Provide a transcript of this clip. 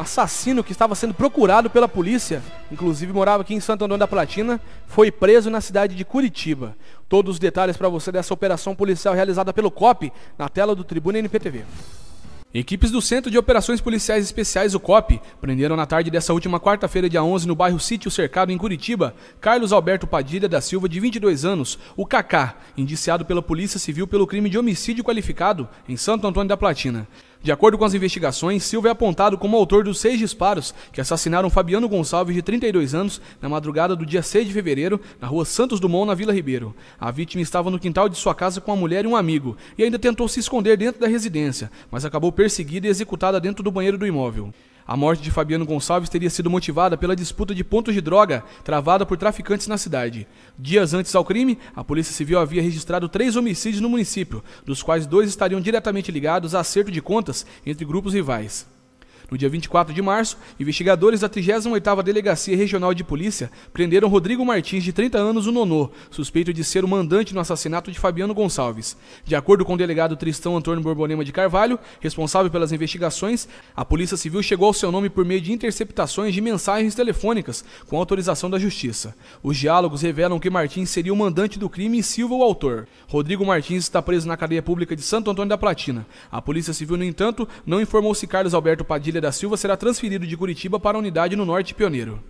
assassino que estava sendo procurado pela polícia, inclusive morava aqui em Santo Antônio da Platina, foi preso na cidade de Curitiba. Todos os detalhes para você dessa operação policial realizada pelo COP na tela do Tribuna NPTV. Equipes do Centro de Operações Policiais Especiais, o COP, prenderam na tarde dessa última quarta-feira, dia 11, no bairro Sítio Cercado, em Curitiba, Carlos Alberto Padilha da Silva, de 22 anos, o Cacá, indiciado pela Polícia Civil pelo crime de homicídio qualificado em Santo Antônio da Platina. De acordo com as investigações, Silva é apontado como autor dos seis disparos que assassinaram Fabiano Gonçalves, de 32 anos, na madrugada do dia 6 de fevereiro, na rua Santos Dumont, na Vila Ribeiro. A vítima estava no quintal de sua casa com a mulher e um amigo, e ainda tentou se esconder dentro da residência, mas acabou perseguida e executada dentro do banheiro do imóvel. A morte de Fabiano Gonçalves teria sido motivada pela disputa de pontos de droga travada por traficantes na cidade. Dias antes ao crime, a Polícia Civil havia registrado três homicídios no município, dos quais dois estariam diretamente ligados a acerto de contas entre grupos rivais. No dia 24 de março, investigadores da 38ª Delegacia Regional de Polícia prenderam Rodrigo Martins, de 30 anos, o nonô, suspeito de ser o mandante no assassinato de Fabiano Gonçalves. De acordo com o delegado Tristão Antônio Borbonema de Carvalho, responsável pelas investigações, a Polícia Civil chegou ao seu nome por meio de interceptações de mensagens telefônicas com autorização da Justiça. Os diálogos revelam que Martins seria o mandante do crime e Silva o autor. Rodrigo Martins está preso na cadeia pública de Santo Antônio da Platina. A Polícia Civil, no entanto, não informou se Carlos Alberto Padilha da Silva será transferido de Curitiba para a unidade no Norte Pioneiro.